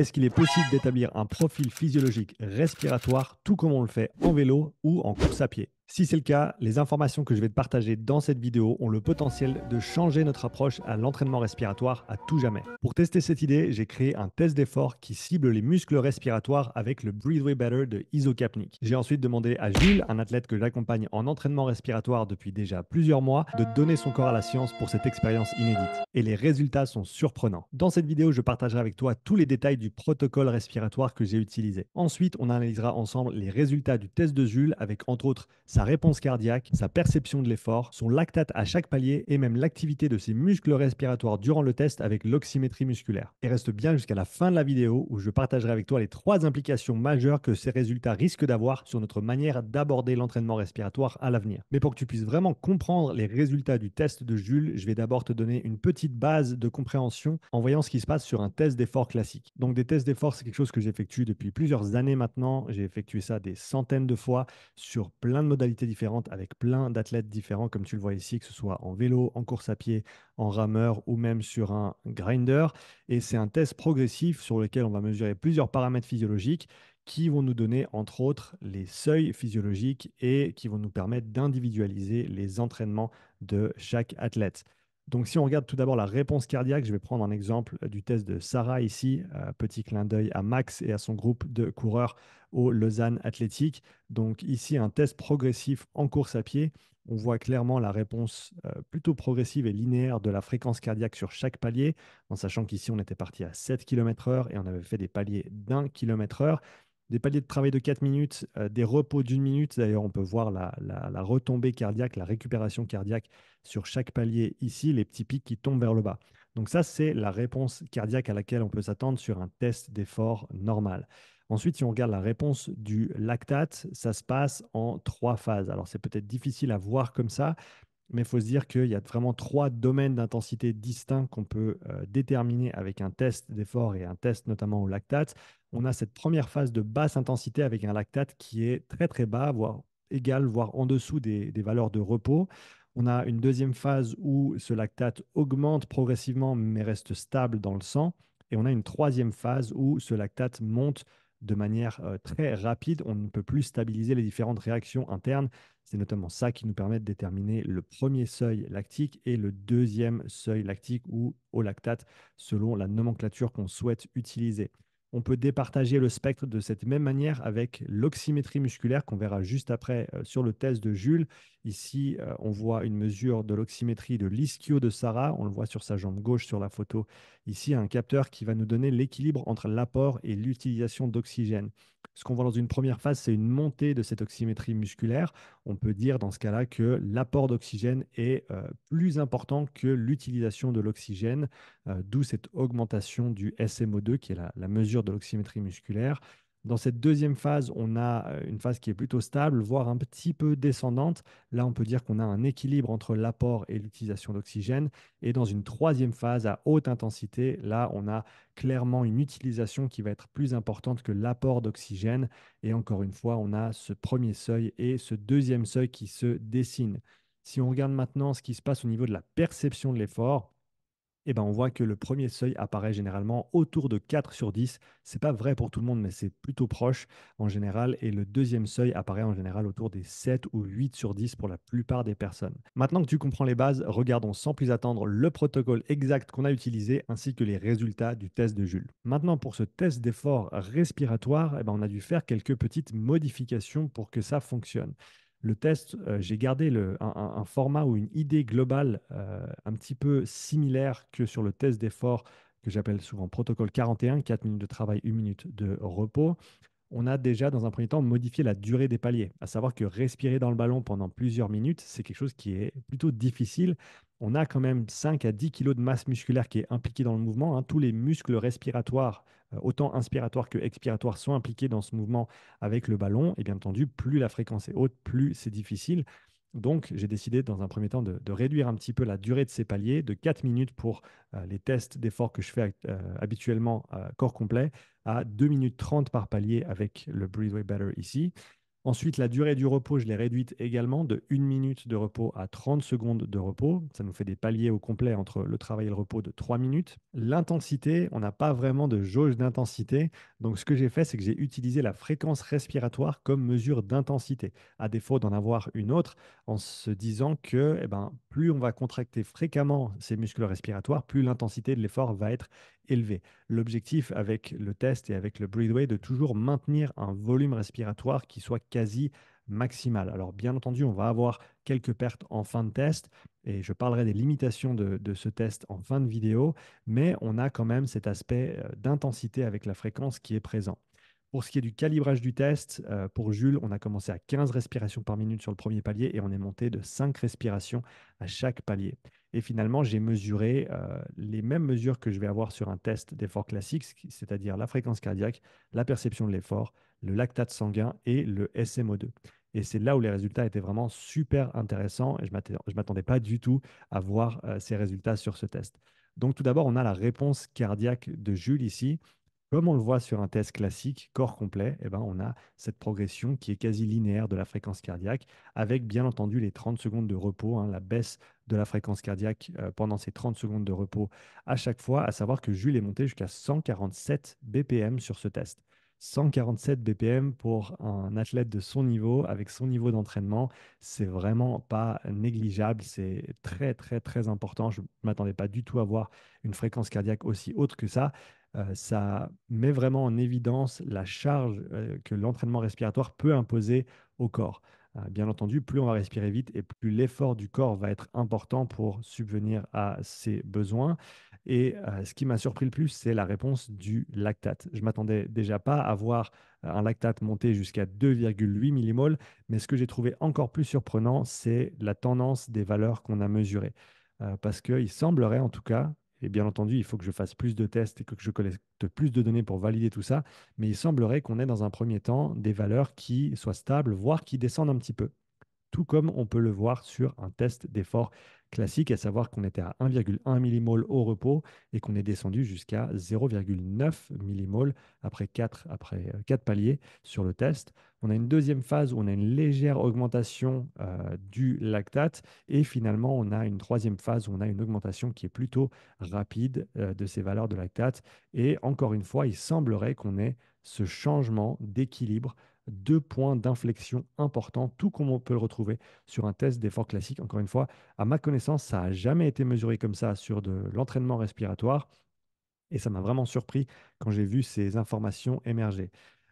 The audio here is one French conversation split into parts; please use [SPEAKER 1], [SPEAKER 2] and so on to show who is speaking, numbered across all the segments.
[SPEAKER 1] Est-ce qu'il est possible d'établir un profil physiologique respiratoire tout comme on le fait en vélo ou en course à pied si c'est le cas, les informations que je vais te partager dans cette vidéo ont le potentiel de changer notre approche à l'entraînement respiratoire à tout jamais. Pour tester cette idée, j'ai créé un test d'effort qui cible les muscles respiratoires avec le Breathe Better de IsoCapnik. J'ai ensuite demandé à Jules, un athlète que j'accompagne en entraînement respiratoire depuis déjà plusieurs mois, de donner son corps à la science pour cette expérience inédite. Et les résultats sont surprenants. Dans cette vidéo, je partagerai avec toi tous les détails du protocole respiratoire que j'ai utilisé. Ensuite, on analysera ensemble les résultats du test de Jules avec entre autres sa sa réponse cardiaque, sa perception de l'effort, son lactate à chaque palier et même l'activité de ses muscles respiratoires durant le test avec l'oxymétrie musculaire. Et reste bien jusqu'à la fin de la vidéo où je partagerai avec toi les trois implications majeures que ces résultats risquent d'avoir sur notre manière d'aborder l'entraînement respiratoire à l'avenir. Mais pour que tu puisses vraiment comprendre les résultats du test de Jules, je vais d'abord te donner une petite base de compréhension en voyant ce qui se passe sur un test d'effort classique. Donc des tests d'effort, c'est quelque chose que j'effectue depuis plusieurs années maintenant. J'ai effectué ça des centaines de fois sur plein de modalités différentes avec plein d'athlètes différents, comme tu le vois ici, que ce soit en vélo, en course à pied, en rameur ou même sur un grinder. Et c'est un test progressif sur lequel on va mesurer plusieurs paramètres physiologiques qui vont nous donner, entre autres, les seuils physiologiques et qui vont nous permettre d'individualiser les entraînements de chaque athlète. Donc, si on regarde tout d'abord la réponse cardiaque, je vais prendre un exemple euh, du test de Sarah ici. Euh, petit clin d'œil à Max et à son groupe de coureurs au Lausanne Athlétique. Donc, ici, un test progressif en course à pied. On voit clairement la réponse euh, plutôt progressive et linéaire de la fréquence cardiaque sur chaque palier, en sachant qu'ici, on était parti à 7 km/h et on avait fait des paliers d'un km/h des paliers de travail de 4 minutes, euh, des repos d'une minute. D'ailleurs, on peut voir la, la, retombée cardiaque, la récupération cardiaque sur chaque palier ici, les petits pics qui tombent vers le bas. Donc ça, c'est la réponse cardiaque à laquelle on peut s'attendre sur un test d'effort normal. Ensuite, si on regarde la réponse du lactate, ça se passe en trois phases. Alors, c'est peut-être difficile à voir comme ça, mais il faut se dire qu'il y a vraiment trois domaines d'intensité distincts qu'on peut euh, déterminer avec un test d'effort et un test notamment au lactate. On a cette première phase de basse intensité avec un lactate qui est très très bas, voire égal, voire en dessous des, des valeurs de repos. On a une deuxième phase où ce lactate augmente progressivement mais reste stable dans le sang. Et on a une troisième phase où ce lactate monte de manière euh, très rapide. On ne peut plus stabiliser les différentes réactions internes. C'est notamment ça qui nous permet de déterminer le premier seuil lactique et le deuxième seuil lactique ou au lactate selon la nomenclature qu'on souhaite utiliser. On peut départager le spectre de cette même manière avec l'oxymétrie musculaire qu'on verra juste après euh, sur le test de Jules. Ici, euh, on voit une mesure de l'oxymétrie de l'ischio de Sarah. On le voit sur sa jambe gauche sur la photo. Ici, un capteur qui va nous donner l'équilibre entre l'apport et l'utilisation d'oxygène. Ce qu'on voit dans une première phase, c'est une montée de cette oxymétrie musculaire. On peut dire dans ce cas-là que l'apport d'oxygène est euh, plus important que l'utilisation de l'oxygène, d'où cette augmentation du SMO2 qui est la mesure de l'oxymétrie musculaire. Dans cette deuxième phase, on a euh, une phase qui est plutôt stable, voire un petit peu descendante. Là, on peut dire qu'on a un équilibre entre l'apport et l'utilisation d'oxygène. Et dans une troisième phase à haute intensité, là, on a clairement une utilisation qui va être plus importante que l'apport d'oxygène. Et encore une fois, on a ce premier seuil et ce deuxième seuil qui se dessinent. Si on regarde maintenant ce qui se passe au niveau de la perception de l'effort, ben, on voit que le premier seuil apparaît généralement autour de 4 sur 10. C'est pas vrai pour tout le monde, mais c'est plutôt proche en général. Et le deuxième seuil apparaît en général autour des 7 ou 8 sur 10 pour la plupart des personnes. Maintenant que tu comprends les bases, regardons sans plus attendre le protocole exact qu'on a utilisé ainsi que les résultats du test de Jules. Maintenant, pour ce test d'effort respiratoire, eh ben on a dû faire quelques petites modifications pour que ça fonctionne le test, euh, j'ai gardé un, format ou une idée globale euh, un petit peu similaire que sur le test d'effort que j'appelle souvent protocole 41, 4 minutes de travail, 1 minute de repos. On a déjà, dans un premier temps, modifié la durée des paliers, à savoir que respirer dans le ballon pendant plusieurs minutes, c'est quelque chose qui est plutôt difficile. On a quand même 5 à 10 kilos de masse musculaire qui est impliquée dans le mouvement. Hein. Tous les muscles respiratoires euh, autant inspiratoire que expiratoire sont impliqués dans ce mouvement avec le ballon. Et bien entendu, plus la fréquence est haute, plus c'est difficile. Donc, j'ai décidé dans un premier temps de, réduire un petit peu la durée de ces paliers de 4 minutes pour euh, les tests d'effort que je fais euh, habituellement corps complet à 2 minutes 30 par palier avec le Breatheway Better ici. Ensuite, la durée du repos, je l'ai réduite également de 1 minute de repos à 30 secondes de repos. Ça nous fait des paliers au complet entre le travail et le repos de 3 minutes. L'intensité, on n'a pas vraiment de jauge d'intensité. Donc, ce que j'ai fait, c'est que j'ai utilisé la fréquence respiratoire comme mesure d'intensité, à défaut d'en avoir une autre, en se disant que eh ben, plus on va contracter fréquemment ces muscles respiratoires, plus l'intensité de l'effort va être élevé. L'objectif avec le test et avec le breathway de toujours maintenir un volume respiratoire qui soit quasi maximal. Alors bien entendu, on va avoir quelques pertes en fin de test et je parlerai des limitations de, ce test en fin de vidéo, mais on a quand même cet aspect euh, d'intensité avec la fréquence qui est présent. Pour ce qui est du calibrage du test, euh, pour Jules, on a commencé à 15 respirations par minute sur le premier palier et on est monté de 5 respirations à chaque palier. Et finalement, j'ai mesuré euh, les mêmes mesures que je vais avoir sur un test d'effort classique, c'est-à-dire la fréquence cardiaque, la perception de l'effort, le lactate sanguin et le SMO2. Et c'est là où les résultats étaient vraiment super intéressants et je ne m'attendais pas du tout à voir euh, ces résultats sur ce test. Donc tout d'abord, on a la réponse cardiaque de Jules ici. Comme on le voit sur un test classique, corps complet, eh ben on a cette progression qui est quasi linéaire de la fréquence cardiaque, avec bien entendu les 30 secondes de repos, hein, la baisse de la fréquence cardiaque euh, pendant ces 30 secondes de repos à chaque fois, à savoir que Jules est monté jusqu'à 147 BPM sur ce test. 147 BPM pour un athlète de son niveau, avec son niveau d'entraînement, c'est vraiment pas négligeable, c'est très très très important. Je ne m'attendais pas du tout à voir une fréquence cardiaque aussi haute que ça. Euh, ça met vraiment en évidence la charge euh, que l'entraînement respiratoire peut imposer au corps. Euh, bien entendu, plus on va respirer vite et plus l'effort du corps va être important pour subvenir à ses besoins. Et ce qui m'a surpris le plus, c'est la réponse du lactate. Je m'attendais déjà pas à voir un lactate monter jusqu'à 2,8 millimoles, mais ce que j'ai trouvé encore plus surprenant, c'est la tendance des valeurs qu'on a mesurées. parce qu'il semblerait en tout cas et bien entendu, il faut que je fasse plus de tests et que je collecte plus de données pour valider tout ça. Mais il semblerait qu'on ait dans un premier temps des valeurs qui soient stables, voire qui descendent un petit peu tout comme on peut le voir sur un test d'effort classique, à savoir qu'on était à 1,1 millimol au repos et qu'on est descendu jusqu'à 0,9 millimol après euh, quatre paliers sur le test. On a une deuxième phase où on a une légère augmentation euh, du lactate et finalement on a une troisième phase où on a une augmentation qui est plutôt rapide euh, de ces valeurs de lactate. Et encore une fois, il semblerait qu'on ait ce changement d'équilibre deux points d'inflexion importants, tout comme on peut le retrouver sur un test d'effort classique. Encore une fois, à ma connaissance, ça n'a jamais été mesuré comme ça sur de l'entraînement respiratoire. Et ça m'a vraiment surpris quand j'ai vu ces informations émerger.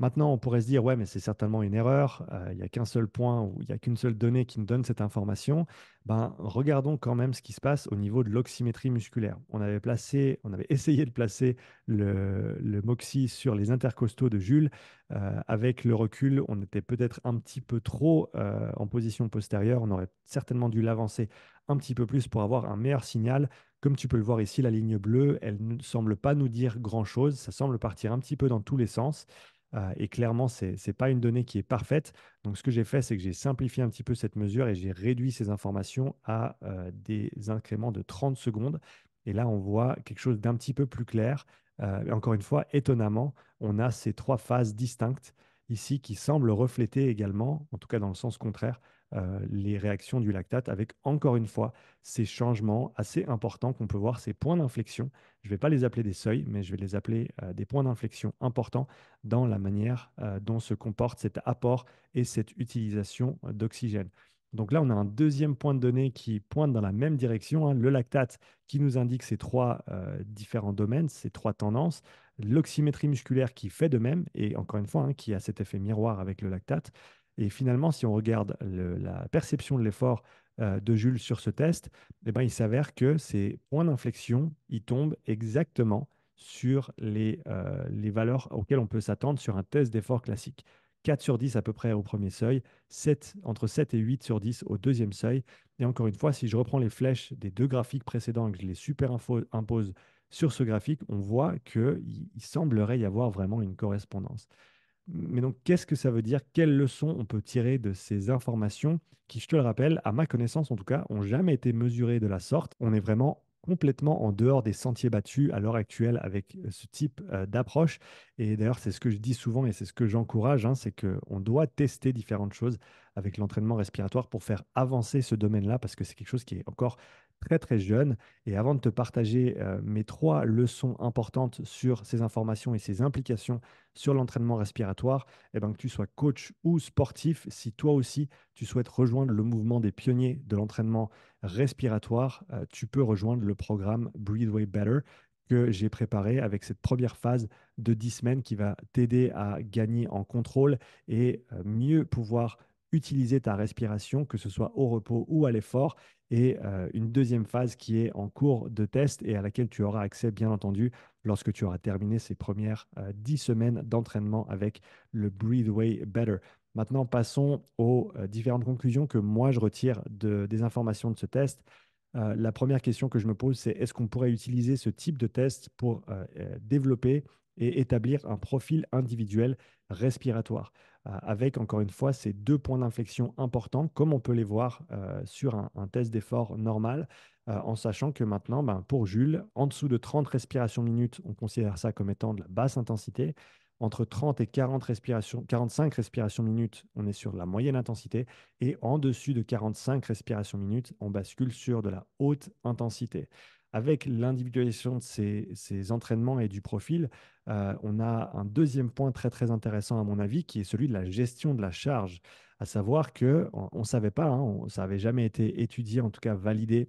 [SPEAKER 1] Maintenant, on pourrait se dire, ouais, mais c'est certainement une erreur, euh, il n'y a qu'un seul point ou il n'y a qu'une seule donnée qui nous donne cette information. Ben, regardons quand même ce qui se passe au niveau de l'oxymétrie musculaire. On avait, placé, on avait essayé de placer le, le MOXI sur les intercostaux de Jules. Euh, avec le recul, on était peut-être un petit peu trop euh, en position postérieure. On aurait certainement dû l'avancer un petit peu plus pour avoir un meilleur signal. Comme tu peux le voir ici, la ligne bleue, elle ne semble pas nous dire grand-chose. Ça semble partir un petit peu dans tous les sens. Ah, et clairement, ce n'est pas une donnée qui est parfaite. Donc, ce que j'ai fait, c'est que j'ai simplifié un petit peu cette mesure et j'ai réduit ces informations à euh, des incréments de 30 secondes. Et là, on voit quelque chose d'un petit peu plus clair. Euh, encore une fois, étonnamment, on a ces trois phases distinctes ici qui semblent refléter également, en tout cas dans le sens contraire, euh, les réactions du lactate avec encore une fois ces changements assez importants qu'on peut voir, ces points d'inflexion. Je ne vais pas les appeler des seuils, mais je vais les appeler euh, des points d'inflexion importants dans la manière euh, dont se comporte cet apport et cette utilisation d'oxygène. Donc là, on a un deuxième point de données qui pointe dans la même direction. Hein. le lactate qui nous indique ces trois différents domaines, ces trois tendances. L'oxymétrie musculaire qui fait de même et encore une fois, hein, qui a cet effet miroir avec le lactate. Et finalement, si on regarde la perception de l'effort euh, de Jules sur ce test, eh ben, il s'avère que ces points d'inflexion, ils tombent exactement sur les, euh, valeurs auxquelles on peut s'attendre sur un test d'effort classique. 4 sur 10 à peu près au premier seuil, 7, entre 7 et 8 sur 10 au deuxième seuil. Et encore une fois, si je reprends les flèches des deux graphiques précédents et que je les superimpose sur ce graphique, on voit qu'il semblerait y avoir vraiment une correspondance. Mais donc, qu'est-ce que ça veut dire Quelles leçons on peut tirer de ces informations qui, je te le rappelle, à ma connaissance en tout cas, ont jamais été mesurées de la sorte On est vraiment complètement en dehors des sentiers battus à l'heure actuelle avec euh, ce type euh, d'approche. Et d'ailleurs, c'est ce que je dis souvent et c'est ce que j'encourage, hein, c'est qu'on doit tester différentes choses avec l'entraînement respiratoire pour faire avancer ce domaine-là parce que c'est quelque chose qui est encore très très jeune. Et avant de te partager euh, mes trois leçons importantes sur ces informations et ces implications sur l'entraînement respiratoire, et eh ben, que tu sois coach ou sportif, si toi aussi tu souhaites rejoindre le mouvement des pionniers de l'entraînement respiratoire, euh, tu peux rejoindre le programme Breathe Better que j'ai préparé avec cette première phase de 10 semaines qui va t'aider à gagner en contrôle et euh, mieux pouvoir utiliser ta respiration, que ce soit au repos ou à l'effort, et euh, une deuxième phase qui est en cours de test et à laquelle tu auras accès, bien entendu, lorsque tu auras terminé ces premières 10 euh, semaines d'entraînement avec le Breatheway Better. Maintenant, passons aux euh, différentes conclusions que moi je retire des informations de ce test. la première question que je me pose, c'est est-ce qu'on pourrait utiliser ce type de test pour développer et établir un profil individuel respiratoire, euh, avec encore une fois ces deux points d'inflexion importants, comme on peut les voir euh, sur un, test d'effort normal, euh, en sachant que maintenant, ben, pour Jules, en dessous de 30 respirations minutes, on considère ça comme étant de la basse intensité. Entre 30 et 40 respirations, 45 respirations minutes, on est sur la moyenne intensité. Et en dessous de 45 respirations minutes, on bascule sur de la haute intensité avec l'individualisation de ces, entraînements et du profil, euh, on a un deuxième point très très intéressant à mon avis, qui est celui de la gestion de la charge, à savoir que on ne savait pas, hein, ça n'avait jamais été étudié, en tout cas validé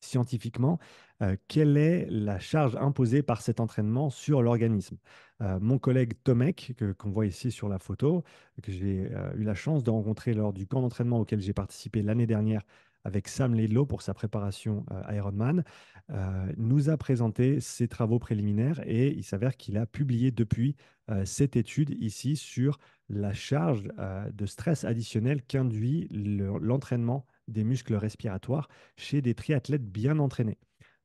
[SPEAKER 1] scientifiquement, euh, quelle est la charge imposée par cet entraînement sur l'organisme. Euh, mon collègue Tomek, qu'on voit ici sur la photo, que j'ai eu la chance de rencontrer lors du camp d'entraînement auquel j'ai participé l'année dernière avec Sam Laidlow pour sa préparation à euh, Ironman, euh, nous a présenté ses travaux préliminaires et il s'avère qu'il a publié depuis euh, cette étude ici sur la charge de stress additionnel qu'induit l'entraînement des muscles respiratoires chez des triathlètes bien entraînés.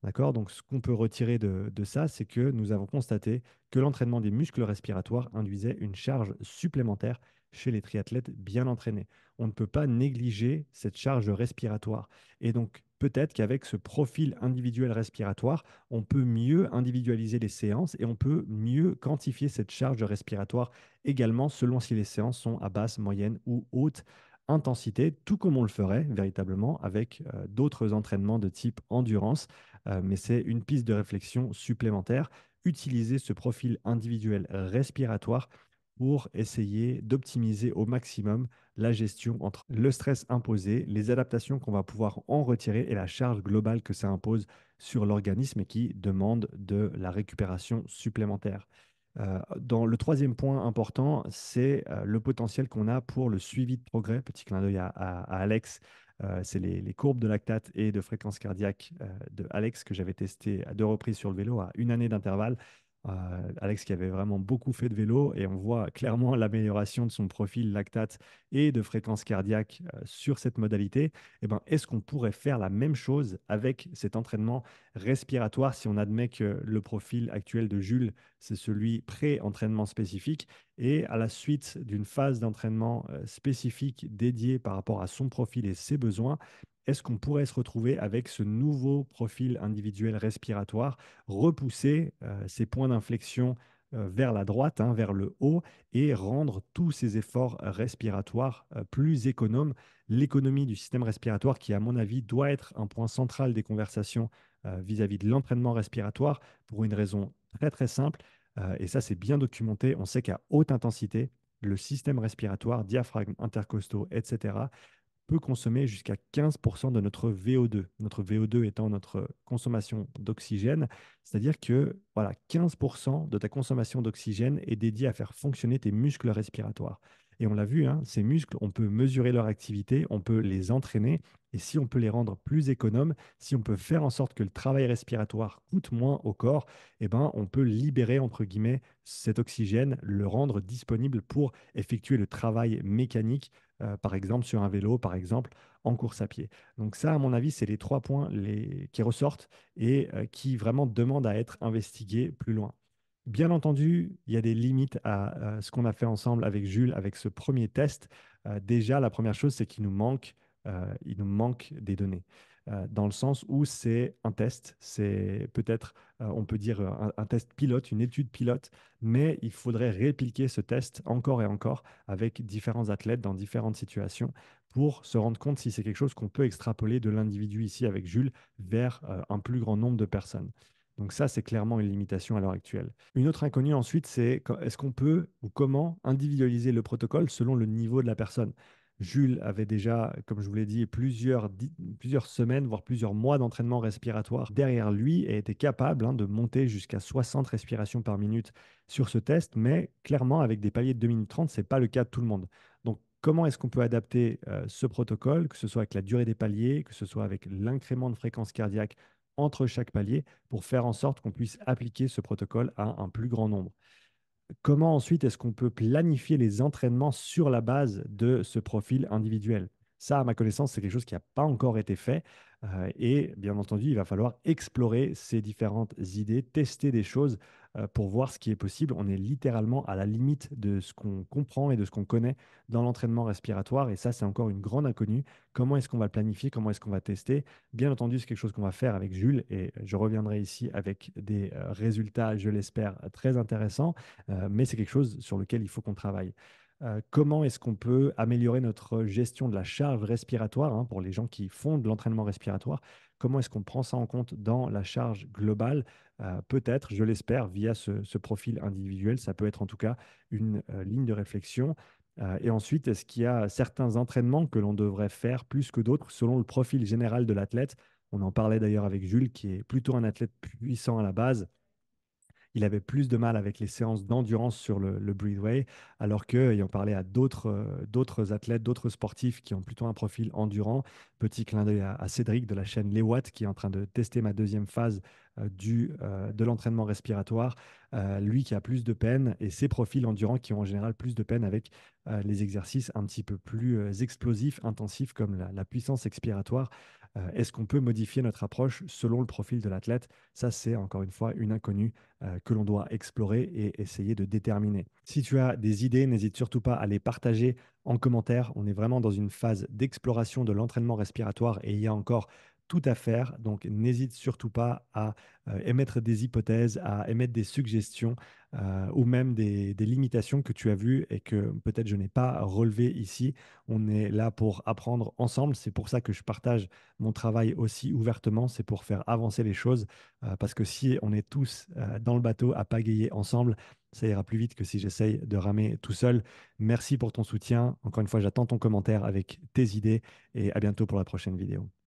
[SPEAKER 1] D'accord Donc, ce qu'on peut retirer de ça, c'est que nous avons constaté que l'entraînement des muscles respiratoires induisait une charge supplémentaire chez les triathlètes bien entraînés. On ne peut pas négliger cette charge respiratoire. Et donc, peut-être qu'avec ce profil individuel respiratoire, on peut mieux individualiser les séances et on peut mieux quantifier cette charge respiratoire également selon si les séances sont à basse, moyenne ou haute intensité, tout comme on le ferait véritablement avec euh, d'autres entraînements de type endurance. Euh, mais c'est une piste de réflexion supplémentaire. Utiliser ce profil individuel respiratoire pour essayer d'optimiser au maximum la gestion entre le stress imposé, les adaptations qu'on va pouvoir en retirer et la charge globale que ça impose sur l'organisme et qui demande de la récupération supplémentaire. Euh, dans le troisième point important, c'est euh, le potentiel qu'on a pour le suivi de progrès. Petit clin d'œil à, Alex, euh, c'est les, courbes de lactate et de fréquence cardiaque de Alex que j'avais testé à deux reprises sur le vélo à une année d'intervalle. Euh, Alex qui avait vraiment beaucoup fait de vélo et on voit clairement l'amélioration de son profil lactate et de fréquence cardiaque euh, sur cette modalité. Eh ben, est-ce qu'on pourrait faire la même chose avec cet entraînement respiratoire si on admet que le profil actuel de Jules, c'est celui pré-entraînement spécifique et à la suite d'une phase d'entraînement euh, spécifique dédiée par rapport à son profil et ses besoins, est-ce qu'on pourrait se retrouver avec ce nouveau profil individuel respiratoire, repousser euh, ces points d'inflexion euh, vers la droite, hein, vers le haut, et rendre tous ces efforts respiratoires euh, plus économes. L'économie du système respiratoire, qui à mon avis doit être un point central des conversations vis-à-vis -vis de l'entraînement respiratoire, pour une raison très très simple, et ça c'est bien documenté, on sait qu'à haute intensité, le système respiratoire, diaphragme, intercostaux, etc., peut consommer jusqu'à 15% de notre VO2, notre VO2 étant notre consommation d'oxygène, c'est-à-dire que voilà, 15% de ta consommation d'oxygène est dédiée à faire fonctionner tes muscles respiratoires. Et on l'a vu, hein, ces muscles, on peut mesurer leur activité, on peut les entraîner, et si on peut les rendre plus économes, si on peut faire en sorte que le travail respiratoire coûte moins au corps, eh ben, on peut libérer, entre guillemets, cet oxygène, le rendre disponible pour effectuer le travail mécanique, euh, par exemple sur un vélo, par exemple en course à pied. Donc ça, à mon avis, c'est les trois points qui ressortent et euh, qui vraiment demandent à être investigués plus loin. Bien entendu, il y a des limites à euh, ce qu'on a fait ensemble avec Jules, avec ce premier test. déjà, la première chose, c'est qu'il nous manque euh, il nous manque des données. Euh, dans le sens où c'est un test, c'est peut-être, euh, on peut dire, un, test pilote, une étude pilote, mais il faudrait répliquer ce test encore et encore avec différents athlètes dans différentes situations pour se rendre compte si c'est quelque chose qu'on peut extrapoler de l'individu ici avec Jules vers un plus grand nombre de personnes. Donc ça, c'est clairement une limitation à l'heure actuelle. Une autre inconnue ensuite, c'est est-ce qu'on peut ou comment individualiser le protocole selon le niveau de la personne Jules avait déjà, comme je vous l'ai dit, plusieurs, plusieurs semaines, voire plusieurs mois d'entraînement respiratoire derrière lui et était capable hein, de monter jusqu'à 60 respirations par minute sur ce test. Mais clairement, avec des paliers de 2 minutes 30, ce n'est pas le cas de tout le monde. Donc, comment est-ce qu'on peut adapter euh, ce protocole, que ce soit avec la durée des paliers, que ce soit avec l'incrément de fréquence cardiaque entre chaque palier, pour faire en sorte qu'on puisse appliquer ce protocole à un plus grand nombre comment ensuite est-ce qu'on peut planifier les entraînements sur la base de ce profil individuel ça, à ma connaissance, c'est quelque chose qui n'a pas encore été fait. Euh, et bien entendu, il va falloir explorer ces différentes idées, tester des choses euh, pour voir ce qui est possible. On est littéralement à la limite de ce qu'on comprend et de ce qu'on connaît dans l'entraînement respiratoire. Et ça, c'est encore une grande inconnue. Comment est-ce qu'on va le planifier Comment est-ce qu'on va tester Bien entendu, c'est quelque chose qu'on va faire avec Jules. Et je reviendrai ici avec des euh, résultats, je l'espère, très intéressants. mais c'est quelque chose sur lequel il faut qu'on travaille. Euh, comment est-ce qu'on peut améliorer notre gestion de la charge respiratoire hein, pour les gens qui font de l'entraînement respiratoire Comment est-ce qu'on prend ça en compte dans la charge globale euh, Peut-être, je l'espère, via ce, profil individuel, ça peut être en tout cas une euh, ligne de réflexion. et ensuite, est-ce qu'il y a certains entraînements que l'on devrait faire plus que d'autres selon le profil général de l'athlète On en parlait d'ailleurs avec Jules, qui est plutôt un athlète puissant à la base il avait plus de mal avec les séances d'endurance sur le, le alors que, ayant parlé à euh, d'autres, athlètes, d'autres sportifs qui ont plutôt un profil endurant, petit clin d'œil à, Cédric de la chaîne Les Watts qui est en train de tester ma deuxième phase euh, du, euh, de l'entraînement respiratoire, lui qui a plus de peine et ses profils endurants qui ont en général plus de peine avec les exercices un petit peu plus explosifs, intensifs comme la, la puissance expiratoire. Euh, est-ce qu'on peut modifier notre approche selon le profil de l'athlète Ça, c'est encore une fois une inconnue euh, que l'on doit explorer et essayer de déterminer. Si tu as des idées, n'hésite surtout pas à les partager en commentaire. On est vraiment dans une phase d'exploration de l'entraînement respiratoire et il y a encore tout à faire. Donc, n'hésite surtout pas à euh, émettre des hypothèses, à émettre des suggestions euh, ou même des, limitations que tu as vues et que peut-être je n'ai pas relevé ici. On est là pour apprendre ensemble. C'est pour ça que je partage mon travail aussi ouvertement. C'est pour faire avancer les choses euh, parce que si on est tous dans le bateau à pagayer ensemble, ça ira plus vite que si j'essaye de ramer tout seul. Merci pour ton soutien. Encore une fois, j'attends ton commentaire avec tes idées et à bientôt pour la prochaine vidéo.